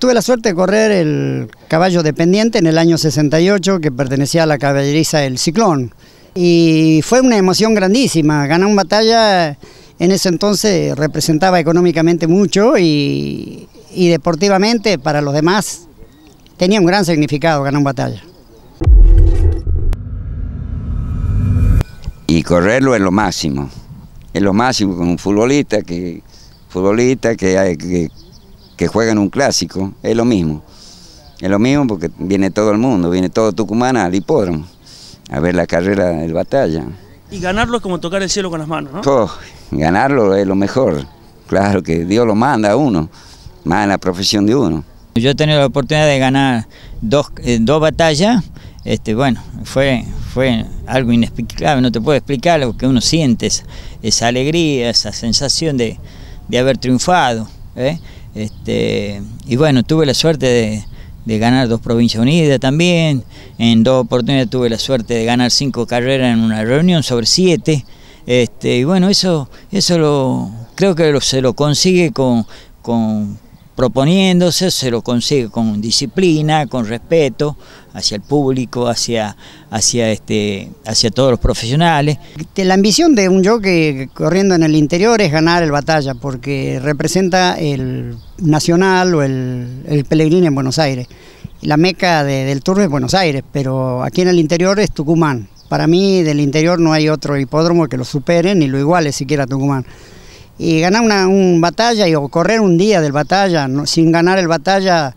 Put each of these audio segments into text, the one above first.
Tuve la suerte de correr el caballo dependiente en el año 68 que pertenecía a la caballeriza El Ciclón y fue una emoción grandísima, ganar una batalla en ese entonces representaba económicamente mucho y, deportivamente para los demás tenía un gran significado ganar una batalla. Y correrlo es lo máximo, es lo máximo con un futbolista que, futbolista que que juegan un clásico, es lo mismo. Es lo mismo porque viene todo el mundo, viene todo Tucumán al hipódromo a ver la carrera del batalla. Y ganarlo es como tocar el cielo con las manos, ¿no? ganarlo es lo mejor. Claro que Dios lo manda a uno, más en la profesión de uno. Yo he tenido la oportunidad de ganar dos, eh, dos batallas, este, bueno, fue, fue algo inexplicable, no te puedo explicar lo que uno siente, esa, alegría, esa sensación de, haber triunfado. ¿eh? Este, y bueno, tuve la suerte de, ganar dos provincias unidas también. En dos oportunidades tuve la suerte de ganar cinco carreras en una reunión sobre siete. Este, y bueno, eso, eso lo, creo que se lo consigue con, con proponiéndose, se lo consigue con disciplina, con respeto, hacia el público, hacia, hacia, este, hacia todos los profesionales. Este, la ambición de un jockey corriendo en el interior es ganar el batalla, porque representa el nacional o el, el en Buenos Aires. La meca del turno es Buenos Aires, pero aquí en el interior es Tucumán. Para mí del interior no hay otro hipódromo que lo supere ni lo iguale siquiera Tucumán y ganar una un batalla y, o correr un día del batalla, sin ganar el batalla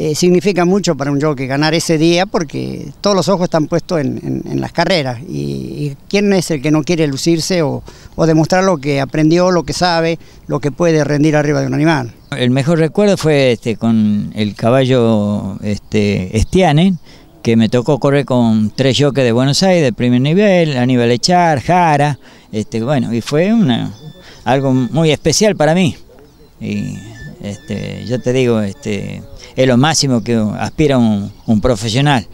eh, significa mucho para un jockey ganar ese día porque todos los ojos están puestos en, las carreras y, quién es el que no quiere lucirse o, demostrar lo que aprendió, lo que sabe, lo que puede rendir arriba de un animal. El mejor recuerdo fue este, con el caballo este, Estiane, que me tocó correr con tres jockeys de Buenos Aires de primer nivel, Aníbal Echar, Jara, este, bueno, y fue algo muy especial para mí. Este, yo te digo, este, es lo máximo que aspira un, profesional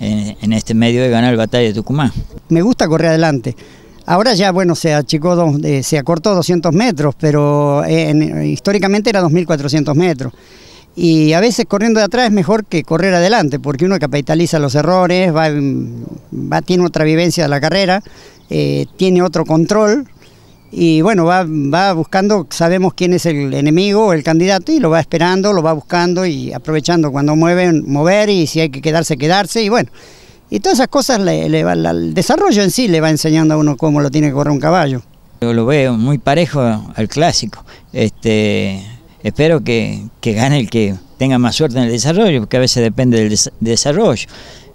en, este medio de ganar el Batalla de Tucumán. Me gusta correr adelante. Ahora ya, bueno, se achicó, eh, se acortó 200 metros, pero eh, históricamente era 2.400 metros. Y a veces corriendo de atrás es mejor que correr adelante, porque uno capitaliza los errores, va, tiene otra vivencia de la carrera, eh, tiene otro control y bueno, va, buscando, sabemos quién es el enemigo el candidato y lo va esperando, lo va buscando y aprovechando cuando mueven, mover y si hay que quedarse, quedarse y bueno. Y todas esas cosas, le, el desarrollo en sí le va enseñando a uno cómo lo tiene que correr un caballo. Yo lo veo muy parejo al clásico. Este, espero que, gane el que tenga más suerte en el desarrollo, porque a veces depende del desarrollo.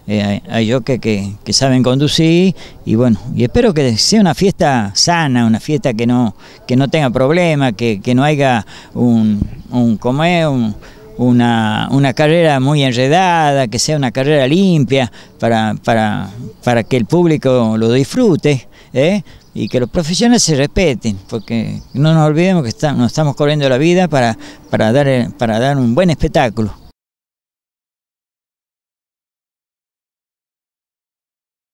Eh, hay yo que, que, saben conducir y bueno, y espero que sea una fiesta sana, una fiesta que no, que no tenga problemas, que, no haya un, como una, carrera muy enredada, que sea una carrera limpia para, que el público lo disfrute. ¿eh? y que los profesionales se respeten, porque no nos olvidemos que nos estamos corriendo la vida para, para, dar, para dar un buen espectáculo.